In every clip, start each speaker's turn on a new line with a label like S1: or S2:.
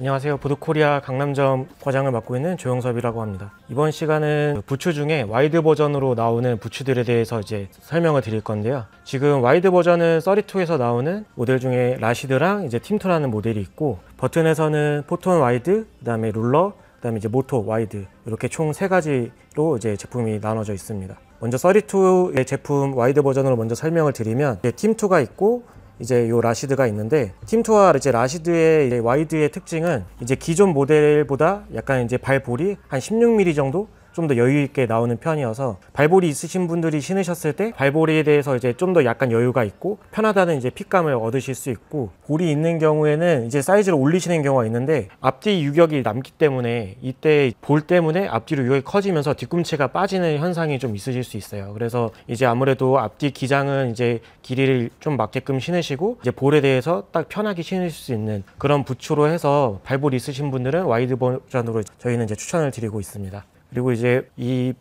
S1: 안녕하세요. 보드코리아 강남점 과장을 맡고 있는 조영섭이라고 합니다. 이번 시간은 부츠 중에 와이드 버전으로 나오는 부츠들에 대해서 이제 설명을 드릴 건데요. 지금 와이드 버전은 32에서 나오는 모델 중에 라시드랑 이제 팀토라는 모델이 있고 버튼에서는 포톤 와이드, 그다음에 룰러, 그다음에 이제 모토 와이드 이렇게 총 세 가지로 이제 제품이 나눠져 있습니다. 먼저 32의 제품 와이드 버전으로 먼저 설명을 드리면 팀2가 있고 이제 요 라시드가 있는데 팀투와 이제 라시드의 이제 와이드의 특징은 이제 기존 모델보다 약간 이제 발볼이 한 16mm 정도 좀더 여유 있게 나오는 편이어서 발볼이 있으신 분들이 신으셨을 때 발볼에 대해서 이제 좀 더 약간 여유가 있고 편하다는 이제 핏감을 얻으실 수 있고 볼이 있는 경우에는 이제 사이즈를 올리시는 경우가 있는데 앞뒤 유격이 남기 때문에 이때 볼 때문에 앞뒤로 유격이 커지면서 뒤꿈치가 빠지는 현상이 좀 있으실 수 있어요. 그래서 이제 아무래도 앞뒤 기장은 이제 길이를 좀 맞게끔 신으시고 이제 볼에 대해서 딱 편하게 신으실수 있는 그런 부츠로 해서 발볼 있으신 분들은 와이드 버전으로 저희는 이제 추천을 드리고 있습니다. 그리고 이제 이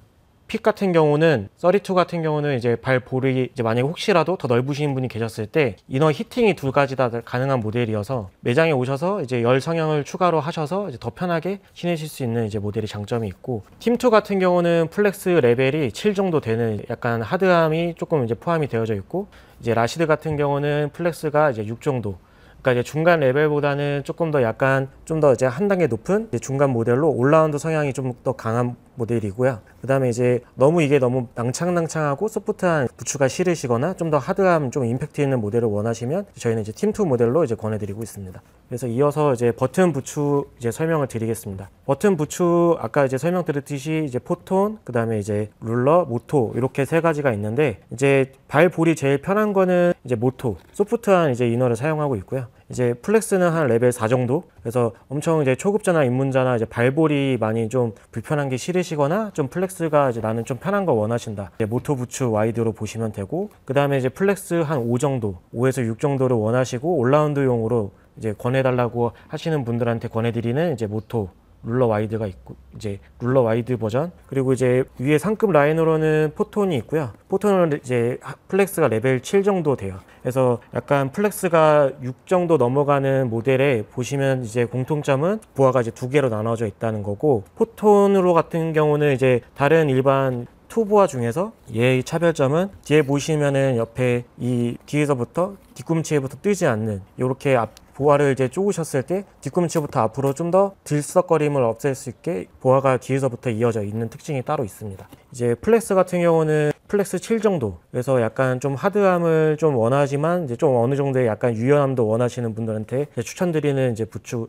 S1: 핏 같은 경우는 32 같은 경우는 이제 발 볼이 이제 만약에 혹시라도 더 넓으신 분이 계셨을 때 이너 히팅이 두 가지 다 가능한 모델이어서 매장에 오셔서 이제 열성형을 추가로 하셔서 이제 더 편하게 신으실 수 있는 이제 모델이 장점이 있고 팀2 같은 경우는 플렉스 레벨이 7 정도 되는 약간 하드함이 조금 이제 포함이 되어져 있고 이제 라시드 같은 경우는 플렉스가 이제 6 정도 그러니까 이제 중간 레벨보다는 조금 더 약간 좀더 이제 한 단계 높은 중간 모델로 올라운드 성향이 좀 더 강한 모델이고요. 그 다음에 이제 너무 이게 너무 낭창낭창하고 소프트한 부추가 싫으시거나 좀 더 하드함 좀 임팩트 있는 모델을 원하시면 저희는 이제 팀2 모델로 이제 권해드리고 있습니다. 그래서 이어서 이제 버튼 부추 이제 설명을 드리겠습니다. 버튼 부추 아까 이제 설명드렸듯이 이제 포톤 그 다음에 이제 룰러 모토 이렇게 세 가지가 있는데 이제 발볼이 제일 편한 거는 이제 모토 소프트한 이제 이너를 사용하고 있고요. 이제 플렉스는 한 레벨 4 정도 그래서 엄청 이제 초급자나 입문자나 이제 발볼이 많이 좀 불편한 게 싫으시거나 좀 플렉스가 이제 나는 좀 편한 거 원하신다 모토 부츠 와이드로 보시면 되고 그 다음에 이제 플렉스 한 5 정도 5에서 6 정도를 원하시고 올라운드용으로 이제 권해달라고 하시는 분들한테 권해드리는 이제 모토 룰러 와이드가 있고 이제 룰러 와이드 버전 그리고 이제 위에 상급 라인으로는 포톤이 있고요. 포톤은 이제 플렉스가 레벨 7 정도 돼요. 그래서 약간 플렉스가 6 정도 넘어가는 모델에 보시면 이제 공통점은 부하가 이제 두 개로 나눠져 있다는 거고 포톤으로 같은 경우는 이제 다른 일반 투부아 중에서 얘의 차별점은 뒤에 보시면은 옆에 이 뒤에서부터 뒤꿈치에부터 뜨지 않는 이렇게 앞 보아를 이제 쪼으셨을 때 뒤꿈치부터 앞으로 좀 더 들썩거림을 없앨 수 있게 보아가 뒤에서부터 이어져 있는 특징이 따로 있습니다. 이제 플렉스 같은 경우는 플렉스 7 정도 그래서 약간 좀 하드함을 좀 원하지만 이제 좀 어느 정도의 약간 유연함도 원하시는 분들한테 추천드리는 이제 부츠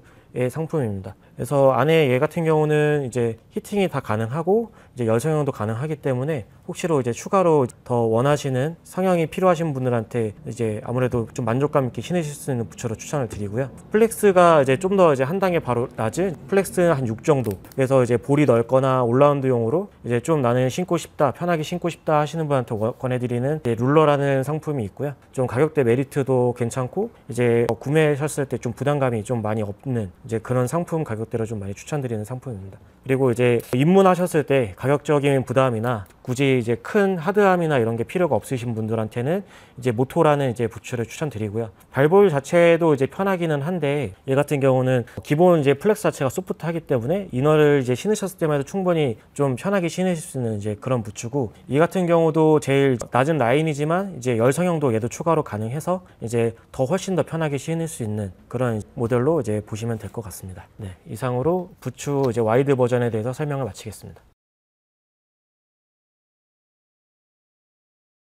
S1: 상품입니다. 그래서 안에 얘 같은 경우는 이제 히팅이 다 가능하고 이제 열 성형도 가능하기 때문에 혹시로 이제 추가로 더 원하시는 성형이 필요하신 분들한테 이제 아무래도 좀 만족감 있게 신으실 수 있는 부츠로 추천을 드리고요. 플렉스가 이제 좀 더 이제 한 단계 바로 낮은 플렉스는 한 6 정도. 그래서 이제 볼이 넓거나 올라운드용으로 이제 좀 나는 신고 싶다, 편하게 신고 싶다 하시는 분한테 권해드리는 룰러라는 상품이 있고요. 좀 가격대 메리트도 괜찮고 이제 어, 구매하셨을 때 좀 부담감이 좀 많이 없는 이제 그런 상품 가격대로 좀 많이 추천드리는 상품입니다. 그리고 이제 입문하셨을 때 가격적인 부담이나 굳이 이제 큰 하드함이나 이런 게 필요가 없으신 분들한테는 이제 모토라는 이제 부츠를 추천드리고요. 발볼 자체도 이제 편하기는 한데 얘 같은 경우는 기본 이제 플렉스 자체가 소프트하기 때문에 이너를 이제 신으셨을 때만 해도 충분히 좀 편하게 신으실 수 있는 이제 그런 부츠고 이 같은 경우도 제일 낮은 라인이지만 이제 열 성형도 얘도 추가로 가능해서 이제 더 훨씬 더 편하게 신을 수 있는 그런 모델로 이제 보시면 됩니다. 될것 같습니다. 네, 이상으로 부추 이제 와이드 버전에 대해서 설명을 마치겠습니다.